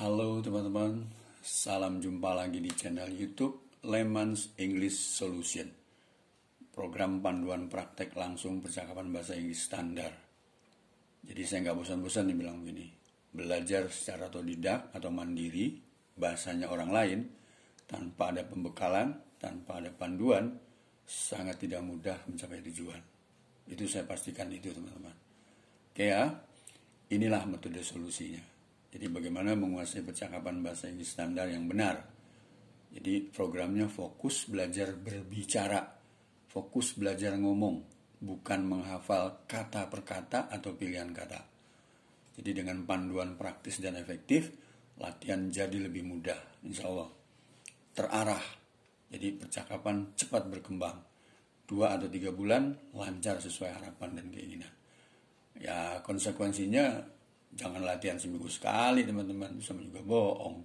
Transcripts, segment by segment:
Halo teman-teman, salam jumpa lagi di channel YouTube Lemans English Solution. Program panduan praktek langsung percakapan bahasa Inggris standar. Jadi saya nggak bosan-bosan dibilang begini, belajar secara otodidak atau mandiri bahasanya orang lain tanpa ada pembekalan, tanpa ada panduan, sangat tidak mudah mencapai tujuan. Itu saya pastikan itu teman-teman. Oke ya, inilah metode solusinya. Jadi bagaimana menguasai percakapan bahasa Inggris standar yang benar. Jadi programnya fokus belajar berbicara, fokus belajar ngomong, bukan menghafal kata per kata atau pilihan kata. Jadi dengan panduan praktis dan efektif, latihan jadi lebih mudah, insya Allah. Terarah, jadi percakapan cepat berkembang. Dua atau tiga bulan lancar sesuai harapan dan keinginan. Ya konsekuensinya jangan latihan seminggu sekali teman-teman bisa juga bohong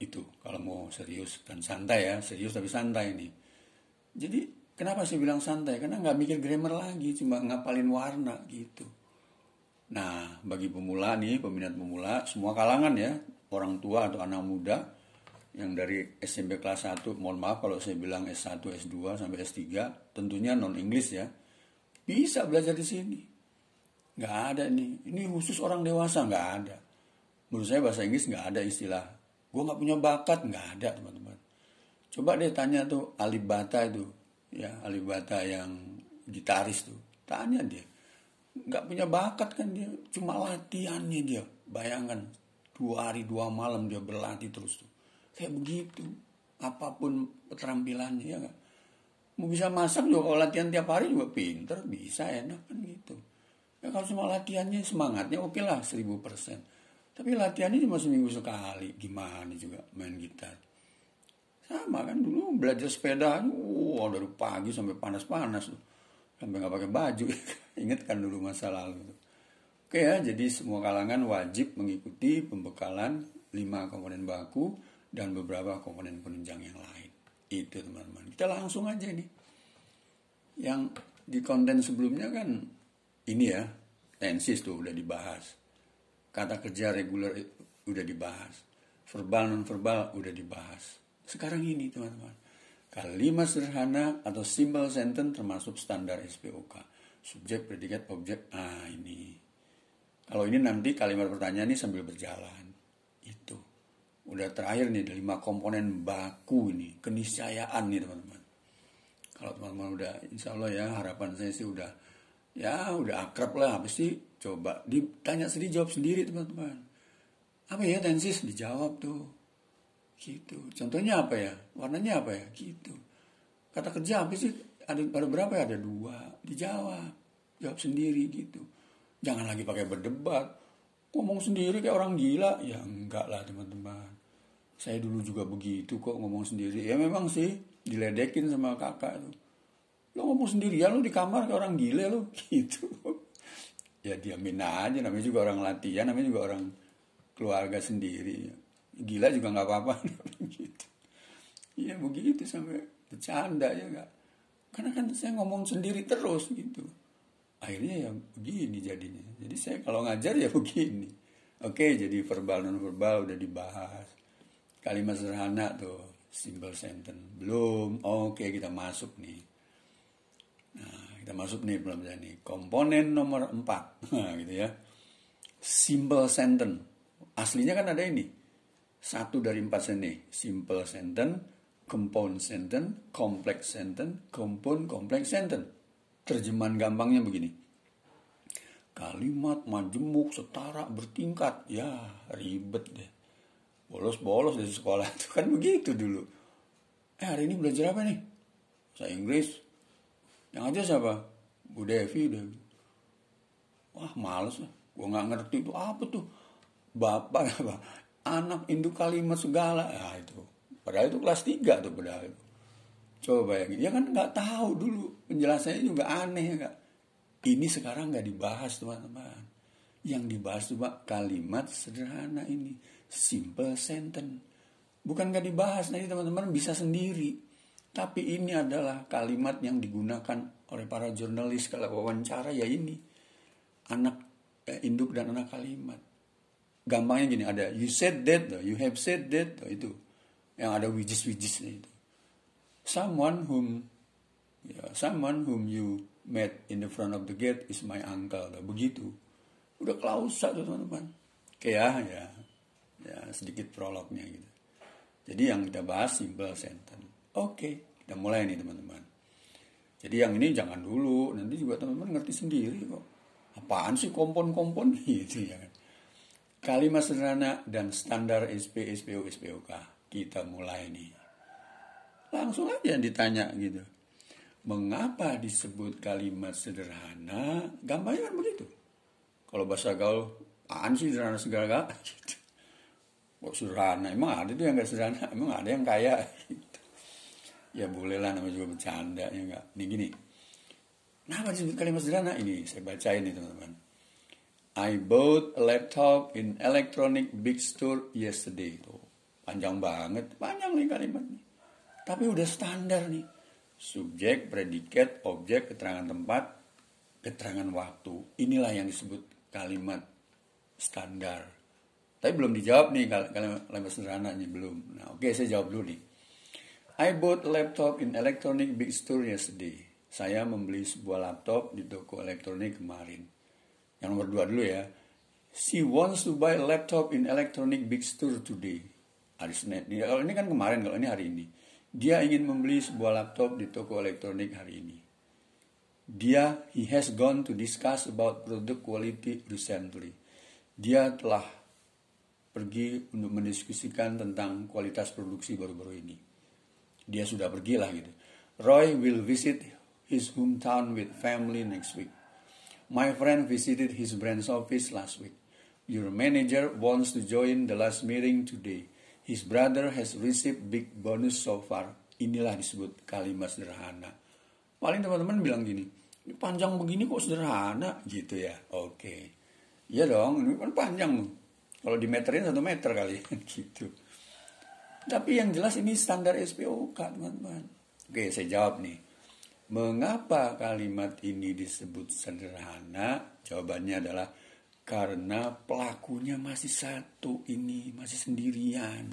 itu kalau mau serius dan santai ya serius tapi santai nih jadi kenapa saya bilang santai karena nggak mikir grammar lagi cuma ngapalin warna gitu nah bagi pemula nih peminat pemula semua kalangan ya orang tua atau anak muda yang dari SMP kelas 1 mohon maaf kalau saya bilang S1 S2 sampai S3 tentunya non English ya bisa belajar di sini nggak ada nih ini khusus orang dewasa nggak ada menurut saya bahasa Inggris nggak ada istilah gue nggak punya bakat nggak ada teman-teman coba deh tanya tuh Alibata itu ya Alibata yang gitaris tuh tanya dia nggak punya bakat kan dia cuma latihannya dia bayangkan dua hari dua malam dia berlatih terus tuh kayak begitu apapun keterampilannya ya gak? mau bisa masak juga kalau latihan tiap hari juga pinter bisa enak kan gitu Ya kalau semua latihannya semangatnya oke okay lah persen. Tapi latihannya cuma seminggu sekali. Gimana juga main gitar. Sama kan dulu belajar sepeda. Wow, uh, dari pagi sampai panas-panas. Sampai nggak pakai baju. Ingat kan dulu masa lalu. Oke ya, jadi semua kalangan wajib mengikuti pembekalan 5 komponen baku dan beberapa komponen penunjang yang lain. Itu teman-teman. Kita langsung aja nih. Yang di konten sebelumnya kan ini ya tensis tuh udah dibahas kata kerja reguler eh, udah dibahas verbal non verbal udah dibahas sekarang ini teman-teman kalimat sederhana atau simple sentence termasuk standar SPOK subjek predikat objek ah ini kalau ini nanti kalimat pertanyaan ini sambil berjalan itu udah terakhir nih lima komponen baku ini keniscayaan nih teman-teman kalau teman-teman udah insya Allah ya harapan saya sih udah ya udah akrab lah pasti coba ditanya sendiri jawab sendiri teman-teman apa ya tensis dijawab tuh gitu contohnya apa ya warnanya apa ya gitu kata kerja apa sih ada pada berapa ya ada dua dijawab jawab sendiri gitu jangan lagi pakai berdebat ngomong sendiri kayak orang gila ya enggak lah teman-teman saya dulu juga begitu kok ngomong sendiri ya memang sih diledekin sama kakak tuh lo ngomong sendirian lo di kamar ke orang gile lo gitu ya diamin aja namanya juga orang latihan namanya juga orang keluarga sendiri gila juga nggak apa-apa gitu ya begitu sampai bercanda ya nggak karena kan saya ngomong sendiri terus gitu akhirnya ya begini jadinya jadi saya kalau ngajar ya begini oke jadi verbal non verbal udah dibahas kalimat sederhana tuh simple sentence belum oke kita masuk nih Nah, kita masuk nih Imam jadi Komponen nomor 4, nah, gitu ya. Simple sentence. Aslinya kan ada ini. Satu dari empat sini Simple sentence, compound sentence, complex sentence, compound complex sentence. Terjemahan gampangnya begini. Kalimat majemuk setara bertingkat. Ya, ribet deh. Bolos-bolos dari sekolah itu kan begitu dulu. Eh, hari ini belajar apa nih? Saya Inggris, yang aja siapa? Bu Devi udah. Wah males lah. Gue nggak ngerti itu apa tuh. Bapak apa? Anak induk kalimat segala. Ya itu. Padahal itu kelas tiga tuh padahal itu. Coba bayangin. Ya kan nggak tahu dulu. Penjelasannya juga aneh ya Ini sekarang nggak dibahas teman-teman. Yang dibahas tuh pak kalimat sederhana ini. Simple sentence. Bukan nggak dibahas. Nanti teman-teman bisa sendiri tapi ini adalah kalimat yang digunakan oleh para jurnalis kalau wawancara ya ini anak eh, induk dan anak kalimat. Gampangnya gini ada you said that, you have said that itu yang ada wijis-wijisnya itu. Someone whom ya, someone whom you met in the front of the gate is my uncle begitu. Udah klausa tuh teman-teman. Kayak ya, ya sedikit prolognya gitu. Jadi yang kita bahas simple sentence. Oke, kita mulai nih teman-teman. Jadi yang ini jangan dulu, nanti juga teman-teman ngerti sendiri kok. Apaan sih kompon-kompon gitu ya kan. Kalimat sederhana dan standar SP, SPO, SPOK. Kita mulai nih. Langsung aja ditanya gitu. Mengapa disebut kalimat sederhana? Gampangnya kan begitu. Kalau bahasa gaul, apaan sih sederhana segala gitu. Kok sederhana? Emang ada tuh yang gak sederhana? Emang ada yang kaya? ya bolehlah namanya juga bercanda ya enggak ini gini kenapa disebut kalimat sederhana ini saya bacain nih teman-teman I bought a laptop in electronic big store yesterday tuh panjang banget panjang nih kalimatnya tapi udah standar nih subjek predikat objek keterangan tempat keterangan waktu inilah yang disebut kalimat standar tapi belum dijawab nih kalimat, kalimat sederhananya belum nah oke okay, saya jawab dulu nih I bought laptop in electronic big store yesterday. Saya membeli sebuah laptop di toko elektronik kemarin. Yang nomor dua dulu ya. She wants to buy a laptop in electronic big store today. Hari Senin. Kalau ini kan kemarin, kalau ini hari ini. Dia ingin membeli sebuah laptop di toko elektronik hari ini. Dia, he has gone to discuss about product quality recently. Dia telah pergi untuk mendiskusikan tentang kualitas produksi baru-baru ini dia sudah pergi lah gitu. Roy will visit his hometown with family next week. My friend visited his branch office last week. Your manager wants to join the last meeting today. His brother has received big bonus so far. Inilah disebut kalimat sederhana. Paling teman-teman bilang gini, ini panjang begini kok sederhana gitu ya. Oke. Okay. Iya dong, ini kan panjang. Kalau dimeterin satu meter kali ya. gitu. Tapi yang jelas ini standar SPOK, teman-teman. Oke, saya jawab nih. Mengapa kalimat ini disebut sederhana? Jawabannya adalah karena pelakunya masih satu ini, masih sendirian.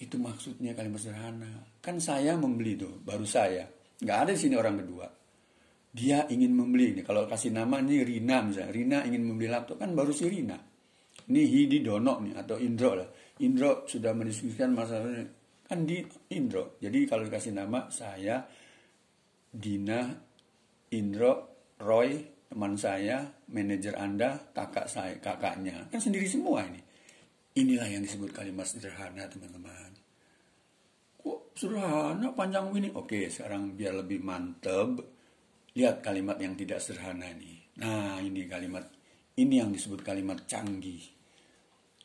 Itu maksudnya kalimat sederhana. Kan saya membeli tuh, baru saya. Nggak ada di sini orang kedua. Dia ingin membeli ini. Kalau kasih nama ini Rina misalnya. Rina ingin membeli laptop kan baru si Rina. Ini Hidi Dono nih atau Indro lah Indro sudah mendiskusikan masalah kan di Indro. Jadi kalau dikasih nama saya Dina Indro Roy teman saya, manajer Anda, kakak saya, kakaknya. Kan sendiri semua ini. Inilah yang disebut kalimat sederhana, teman-teman. Kok sederhana panjang ini? Oke, sekarang biar lebih mantep. Lihat kalimat yang tidak sederhana ini. Nah, ini kalimat. Ini yang disebut kalimat canggih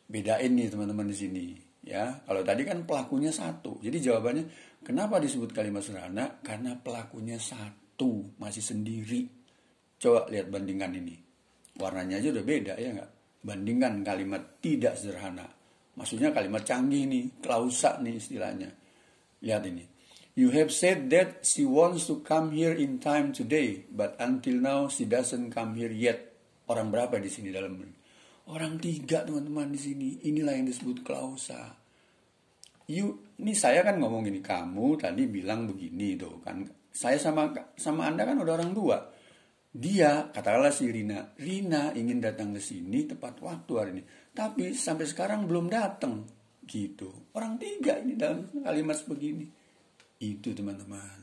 bedain nih teman-teman di sini ya kalau tadi kan pelakunya satu jadi jawabannya kenapa disebut kalimat sederhana karena pelakunya satu masih sendiri coba lihat bandingkan ini warnanya aja udah beda ya nggak bandingkan kalimat tidak sederhana maksudnya kalimat canggih nih klausa nih istilahnya lihat ini You have said that she wants to come here in time today, but until now she doesn't come here yet. Orang berapa di sini dalam Orang tiga teman-teman di sini. Inilah yang disebut klausa. You, ini saya kan ngomong ini kamu tadi bilang begini tuh kan. Saya sama sama Anda kan udah orang tua. Dia katakanlah si Rina, Rina ingin datang ke sini tepat waktu hari ini, tapi sampai sekarang belum datang gitu. Orang tiga ini dalam kalimat begini. Itu teman-teman.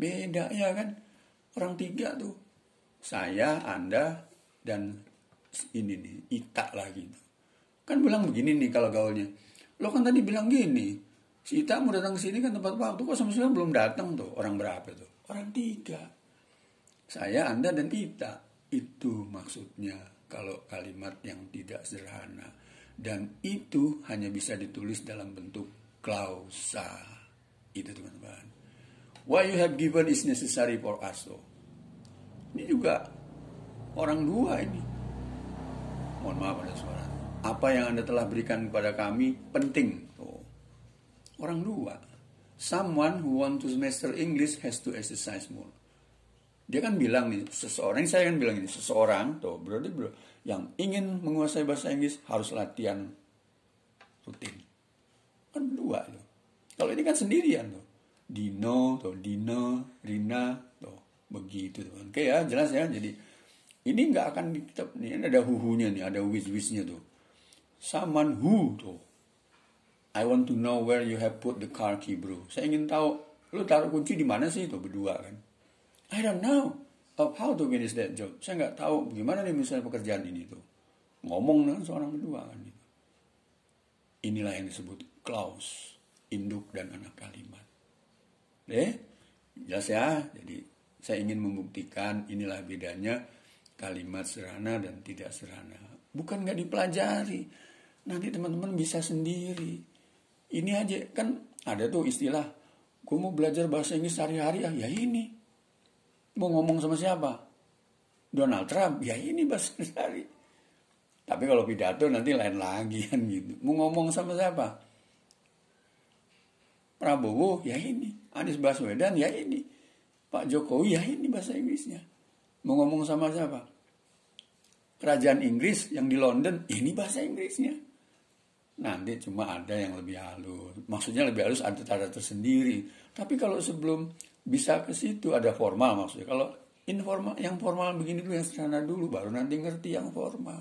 Beda ya kan? Orang tiga tuh. Saya, Anda, dan ini nih Ita lagi kan bilang begini nih kalau gaulnya lo kan tadi bilang gini si Ita mau datang ke sini kan tempat waktu kok sama sekali belum datang tuh orang berapa tuh orang tiga saya anda dan Ita itu maksudnya kalau kalimat yang tidak sederhana dan itu hanya bisa ditulis dalam bentuk klausa itu teman-teman Why you have given is necessary for us tuh ini juga orang dua ini mohon maaf ada suara. Apa yang Anda telah berikan kepada kami penting. Tuh. Oh. Orang dua. Someone who want to master English has to exercise more. Dia kan bilang nih, seseorang, saya kan bilang ini, seseorang, tuh, berarti bro, yang ingin menguasai bahasa Inggris harus latihan rutin. Kan dua loh. Kalau ini kan sendirian tuh. Dino, tuh, Dino, Rina, tuh, begitu tuh. Oke ya, jelas ya. Jadi ini nggak akan ditetap ini ada huhunya nih, ada wish-wishnya tuh. saman who tuh. I want to know where you have put the car key, bro. Saya ingin tahu lu taruh kunci di mana sih tuh berdua kan? I don't know of how to finish that job. Saya nggak tahu gimana nih misalnya pekerjaan ini tuh. Ngomong dengan seorang berdua kan gitu. Inilah yang disebut clause induk dan anak kalimat. Deh, jelas ya. Jadi saya ingin membuktikan inilah bedanya kalimat serana dan tidak serana Bukan nggak dipelajari. Nanti teman-teman bisa sendiri. Ini aja kan ada tuh istilah, gue mau belajar bahasa Inggris sehari-hari ya, ya ini. Mau ngomong sama siapa? Donald Trump, ya ini bahasa Inggris sehari. Tapi kalau pidato nanti lain lagi kan gitu. Mau ngomong sama siapa? Prabowo, ya ini. Anies Baswedan, ya ini. Pak Jokowi, ya ini bahasa Inggrisnya Mau ngomong sama siapa? Kerajaan Inggris yang di London, ini bahasa Inggrisnya. Nanti cuma ada yang lebih halus. Maksudnya lebih halus ada cara tersendiri. Tapi kalau sebelum bisa ke situ ada formal maksudnya. Kalau informal yang formal begini dulu yang sederhana dulu baru nanti ngerti yang formal.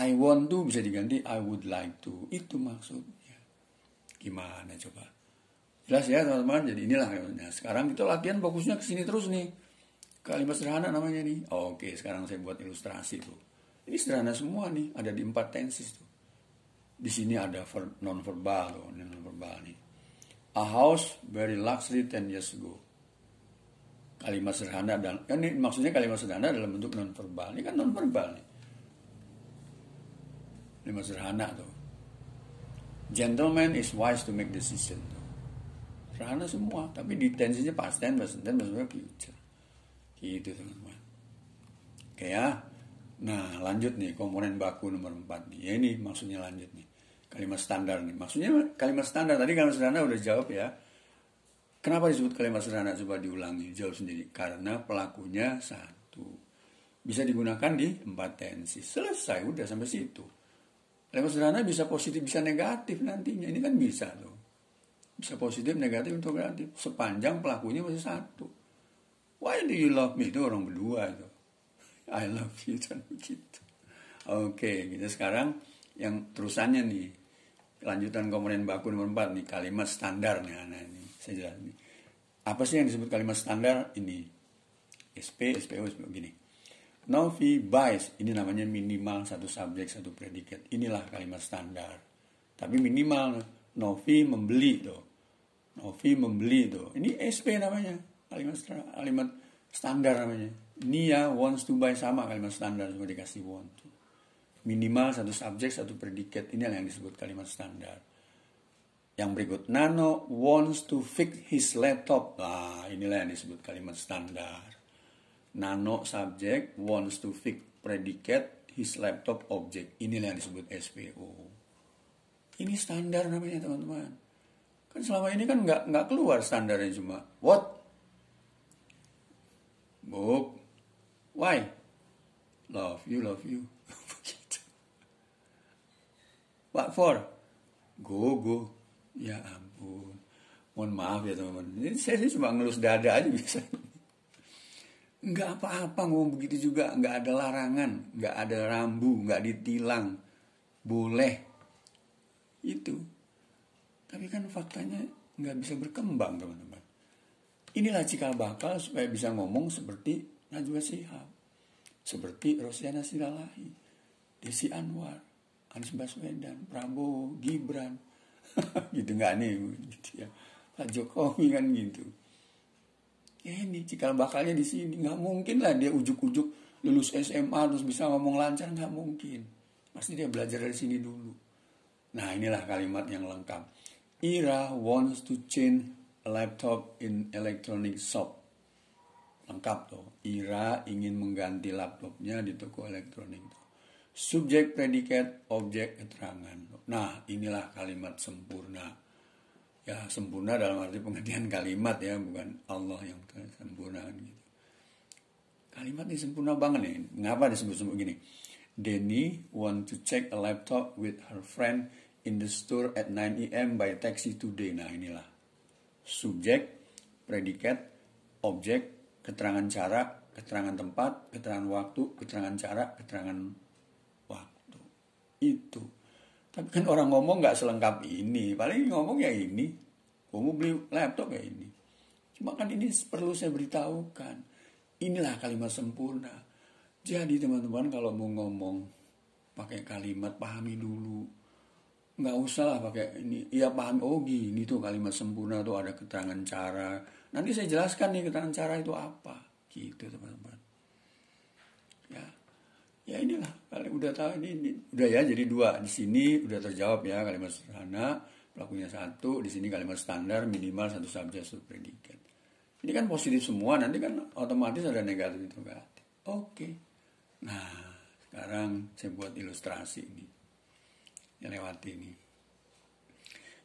I want to bisa diganti I would like to. Itu maksudnya. Gimana coba? Jelas ya teman-teman. Jadi inilah. sekarang kita latihan fokusnya ke sini terus nih. Kalimat sederhana namanya nih. Oh, oke, okay. sekarang saya buat ilustrasi tuh. Ini sederhana semua nih, ada di empat tenses tuh. Di sini ada non-verbal loh, non-verbal nih. A house very luxury ten years ago. Kalimat sederhana dan kan ini maksudnya kalimat sederhana dalam bentuk non-verbal. Ini kan non-verbal nih. Kalimat sederhana tuh. Gentleman is wise to make decision. Sederhana semua, tapi di tensesnya past tense, present tense, future Gitu teman-teman. Oke ya. Nah lanjut nih komponen baku nomor 4 nih. Ya ini maksudnya lanjut nih. Kalimat standar nih. Maksudnya kalimat standar. Tadi kalimat sederhana udah jawab ya. Kenapa disebut kalimat sederhana? Coba diulangi, jawab sendiri. Karena pelakunya satu. Bisa digunakan di empat tensi. Selesai, udah sampai situ. Kalimat sederhana bisa positif, bisa negatif nantinya. Ini kan bisa tuh. Bisa positif, negatif, untuk negatif. Sepanjang pelakunya masih satu. Why do you love me? Itu orang berdua itu. I love you dan begitu. Oke, okay, kita gitu. sekarang yang terusannya nih. Lanjutan komponen baku nomor 4 nih, kalimat standar nih anak ini. Saya jelasin nih. Apa sih yang disebut kalimat standar ini? SP, SPO, SPO gini. Novi bias ini namanya minimal satu subjek satu predikat. Inilah kalimat standar. Tapi minimal Novi membeli tuh. Novi membeli tuh. Ini SP namanya kalimat kalimat standar namanya. Nia wants to buy sama kalimat standar cuma dikasih want to. Minimal satu subjek satu predikat ini yang disebut kalimat standar. Yang berikut Nano wants to fix his laptop. Nah, inilah yang disebut kalimat standar. Nano subjek wants to fix predikat his laptop objek. Inilah yang disebut SPO. Ini standar namanya teman-teman. Kan selama ini kan nggak nggak keluar standarnya cuma what Bob, why? Love you, love you. What for? Go, go. Ya ampun. Mohon maaf ya teman-teman. Ini saya sih cuma ngelus dada aja bisa. Enggak apa-apa ngomong begitu juga. Enggak ada larangan. enggak ada rambu. enggak ditilang. Boleh. Itu. Tapi kan faktanya nggak bisa berkembang teman-teman. Inilah cikal bakal supaya bisa ngomong seperti Najwa sihab seperti Rosiana Silalahi, Desi Anwar, Anies Baswedan, Prabowo, Gibran, gitu nggak nih, gitu ya. Pak Jokowi kan gitu. Ya ini cikal bakalnya di sini nggak mungkin lah dia ujuk-ujuk lulus SMA terus bisa ngomong lancar nggak mungkin. Pasti dia belajar dari sini dulu. Nah inilah kalimat yang lengkap. Ira wants to change laptop in electronic shop lengkap tuh Ira ingin mengganti laptopnya di toko elektronik tuh. subjek predikat objek keterangan nah inilah kalimat sempurna ya sempurna dalam arti pengertian kalimat ya bukan Allah yang sempurna gitu kalimat ini sempurna banget nih mengapa disebut sebut gini Denny want to check a laptop with her friend in the store at 9 a.m. by taxi today nah inilah subjek, predikat, objek, keterangan cara, keterangan tempat, keterangan waktu, keterangan cara, keterangan waktu. Itu. Tapi kan orang ngomong nggak selengkap ini. Paling ngomong ya ini. Kamu beli laptop ya ini. Cuma kan ini perlu saya beritahukan. Inilah kalimat sempurna. Jadi teman-teman kalau mau ngomong pakai kalimat pahami dulu nggak usah lah pakai ini ya paham oh gini tuh kalimat sempurna tuh ada keterangan cara nanti saya jelaskan nih keterangan cara itu apa gitu teman-teman ya ya inilah kalau udah tahu ini, ini udah ya jadi dua di sini udah terjawab ya kalimat sederhana pelakunya satu di sini kalimat standar minimal satu subjek satu predikat ini kan positif semua nanti kan otomatis ada negatif itu negatif oke nah sekarang saya buat ilustrasi ini yang ini.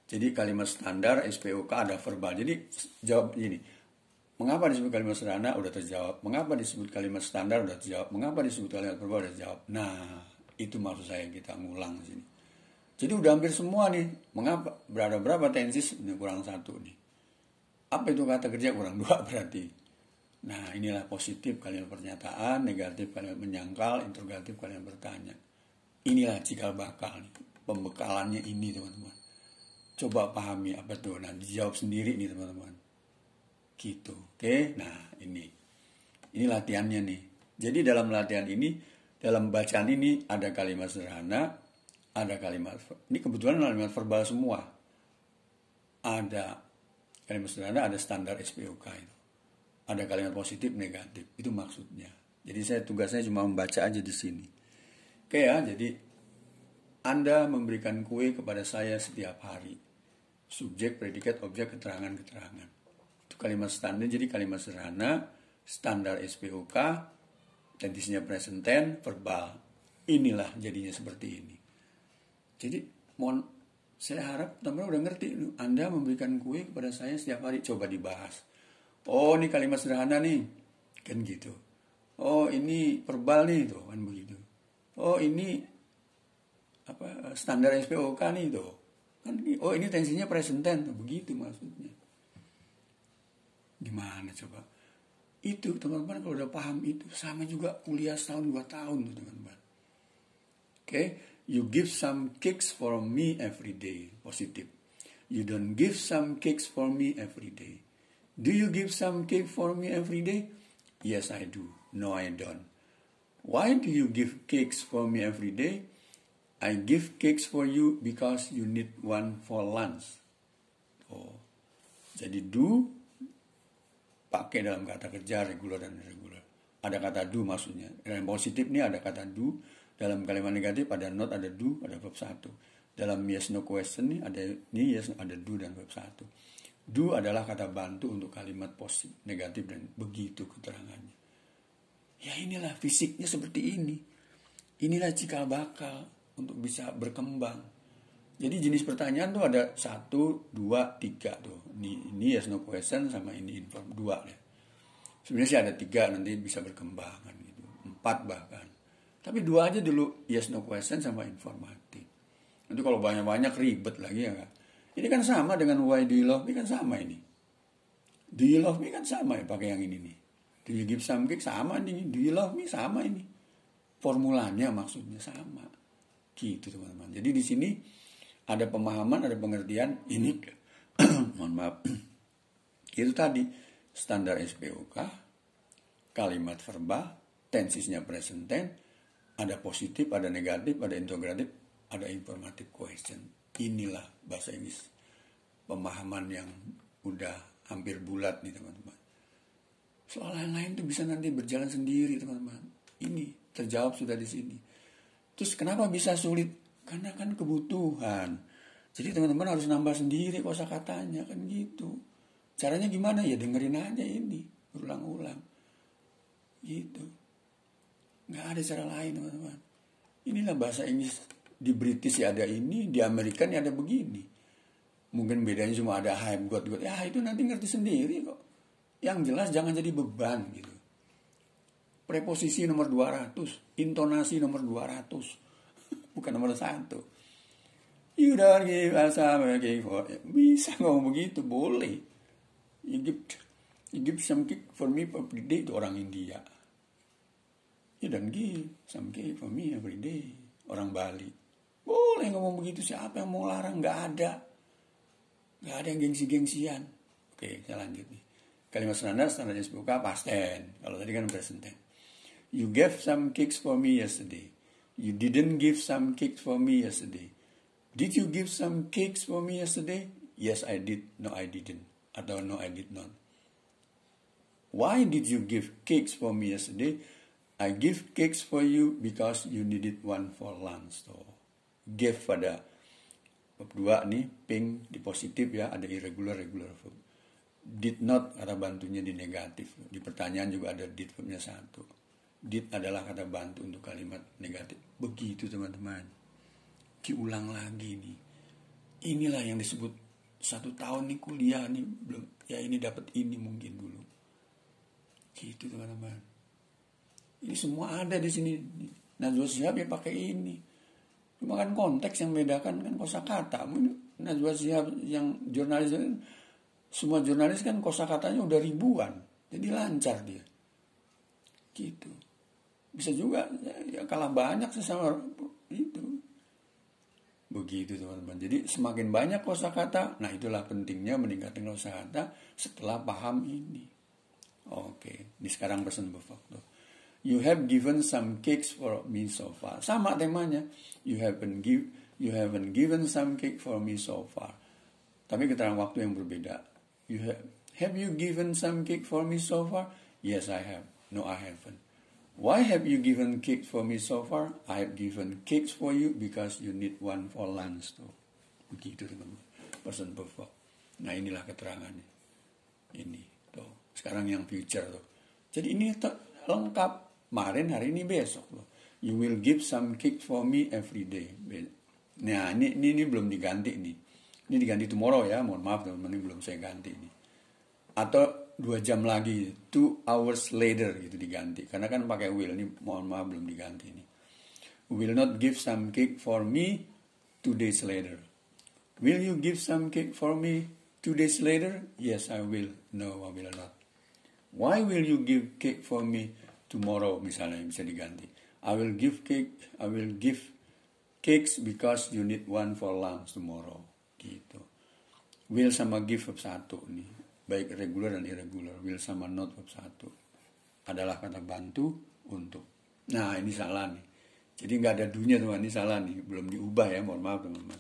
Jadi kalimat standar SPOK ada verbal. Jadi jawab ini. Mengapa disebut kalimat sederhana? Udah terjawab. Mengapa disebut kalimat standar? Udah terjawab. Mengapa disebut kalimat verbal? Udah terjawab. Nah, itu maksud saya kita ngulang sini. Jadi udah hampir semua nih. Mengapa? Berada berapa tensis? ini Kurang satu nih. Apa itu kata kerja? Kurang dua berarti. Nah, inilah positif kalimat pernyataan, negatif kalimat menyangkal, interrogatif kalimat bertanya. Inilah cikal bakal nih pembekalannya ini teman-teman coba pahami apa tuh nah dijawab sendiri nih teman-teman gitu oke nah ini ini latihannya nih jadi dalam latihan ini dalam bacaan ini ada kalimat sederhana ada kalimat ini kebetulan kalimat verbal semua ada kalimat sederhana ada standar SPOK itu ada kalimat positif negatif itu maksudnya jadi saya tugasnya cuma membaca aja di sini oke ya jadi anda memberikan kue kepada saya setiap hari. Subjek, predikat, objek, keterangan-keterangan. Itu kalimat standar, jadi kalimat sederhana, standar SPOK, dan disini present tense, verbal. Inilah jadinya seperti ini. Jadi, mohon saya harap teman-teman udah ngerti. Anda memberikan kue kepada saya setiap hari. Coba dibahas. Oh, ini kalimat sederhana nih. Kan gitu. Oh, ini verbal nih. Tuh kan begitu. Oh, ini apa eh, standar SPOK nih itu kan oh ini tensinya present tense nah, begitu maksudnya gimana coba itu teman-teman kalau udah paham itu sama juga kuliah setahun dua tahun tuh teman-teman oke okay? you give some kicks for me every day positif you don't give some kicks for me every day do you give some kick for me every day yes I do no I don't why do you give kicks for me every day I give cakes for you because you need one for lunch. Oh. Jadi do pakai dalam kata kerja regular dan irregular. Ada kata do maksudnya. Dalam positif ini ada kata do, dalam kalimat negatif ada not, ada do, ada verb satu. Dalam yes no question ini ada ini yes ada do dan verb satu. Do adalah kata bantu untuk kalimat positif, negatif dan begitu keterangannya. Ya inilah fisiknya seperti ini. Inilah cikal bakal untuk bisa berkembang. Jadi jenis pertanyaan tuh ada satu, dua, tiga tuh. Ini, ini yes no question sama ini inform dua ya. Sebenarnya sih ada tiga nanti bisa berkembang kan gitu. Empat bahkan. Tapi dua aja dulu yes no question sama informatif. Nanti kalau banyak-banyak ribet lagi ya kan. Ini kan sama dengan why do you love me kan sama ini. Do you love me kan sama ya pakai yang ini nih. Do you give something sama nih. Do you love me sama ini. Formulanya maksudnya sama Gitu teman-teman. Jadi di sini ada pemahaman, ada pengertian. Ini mohon maaf. Itu tadi standar SPOK, kalimat verba, tensisnya present tense, ada positif, ada negatif, ada integratif, ada informatif question. Inilah bahasa Inggris pemahaman yang udah hampir bulat nih teman-teman. Soal lain-lain itu bisa nanti berjalan sendiri teman-teman. Ini terjawab sudah di sini. Terus kenapa bisa sulit? Karena kan kebutuhan. Jadi teman-teman harus nambah sendiri kosa katanya kan gitu. Caranya gimana ya dengerin aja ini berulang-ulang. Gitu. Nggak ada cara lain teman-teman. Inilah bahasa Inggris di British ya ada ini, di Amerika ya ada begini. Mungkin bedanya cuma ada high got got. Ya itu nanti ngerti sendiri kok. Yang jelas jangan jadi beban gitu preposisi nomor 200, intonasi nomor 200, bukan nomor 1. You don't give us a for Bisa ngomong begitu, boleh. You give, you give some kick for me every day itu orang India. You ya, don't give some kick for me every day. Orang Bali. Boleh ngomong begitu, siapa yang mau larang? gak ada. Gak ada yang gengsi-gengsian. Oke, saya lanjut nih. Kalimat standar, standarnya 10 buka pasten. Kalau tadi kan present tense. You gave some cakes for me yesterday. You didn't give some cakes for me yesterday. Did you give some cakes for me yesterday? Yes, I did. No, I didn't. Atau no, I did not. Why did you give cakes for me yesterday? I give cakes for you because you needed one for lunch. So, give pada verb 2 nih, pink di positif ya, ada irregular, regular verb. Did not, kata bantunya di negatif. Di pertanyaan juga ada did verbnya satu did adalah kata bantu untuk kalimat negatif begitu teman-teman diulang lagi nih inilah yang disebut satu tahun nih kuliah nih belum ya ini dapat ini mungkin dulu gitu teman-teman ini semua ada di sini Najwa siap ya pakai ini cuma kan konteks yang bedakan kan kosa kosakata Najwa siap yang jurnalis kan, semua jurnalis kan kosa katanya udah ribuan jadi lancar dia gitu bisa juga ya, ya kalah banyak sesama itu begitu teman-teman jadi semakin banyak kosakata nah itulah pentingnya meningkatkan kosakata setelah paham ini oke di sekarang person berfaktor you have given some cakes for me so far sama temanya you haven't give you haven't given some cake for me so far tapi keterangan waktu yang berbeda you have have you given some cake for me so far yes I have no I haven't Why have you given cakes for me so far? I have given cakes for you because you need one for lunch. Tuh. Begitu teman-teman. Person perfect. Nah inilah keterangannya. Ini. Tuh. Sekarang yang future. Tuh. Jadi ini lengkap. Kemarin, hari ini, besok. Tuh. You will give some cakes for me every day. Nah ini, ini, ini belum diganti nih. Ini diganti tomorrow ya. Mohon maaf teman-teman. Ini belum saya ganti nih. Atau dua jam lagi two hours later gitu diganti karena kan pakai will ini mohon maaf belum diganti ini will not give some cake for me two days later will you give some cake for me two days later yes I will no I will not why will you give cake for me tomorrow misalnya bisa diganti I will give cake I will give cakes because you need one for lunch tomorrow gitu will sama give satu nih baik reguler dan irregular will sama not bab satu adalah kata bantu untuk nah ini salah nih jadi nggak ada dunia teman ini salah nih belum diubah ya mohon maaf teman-teman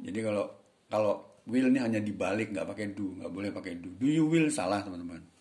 jadi kalau kalau will ini hanya dibalik nggak pakai do nggak boleh pakai do do you will salah teman-teman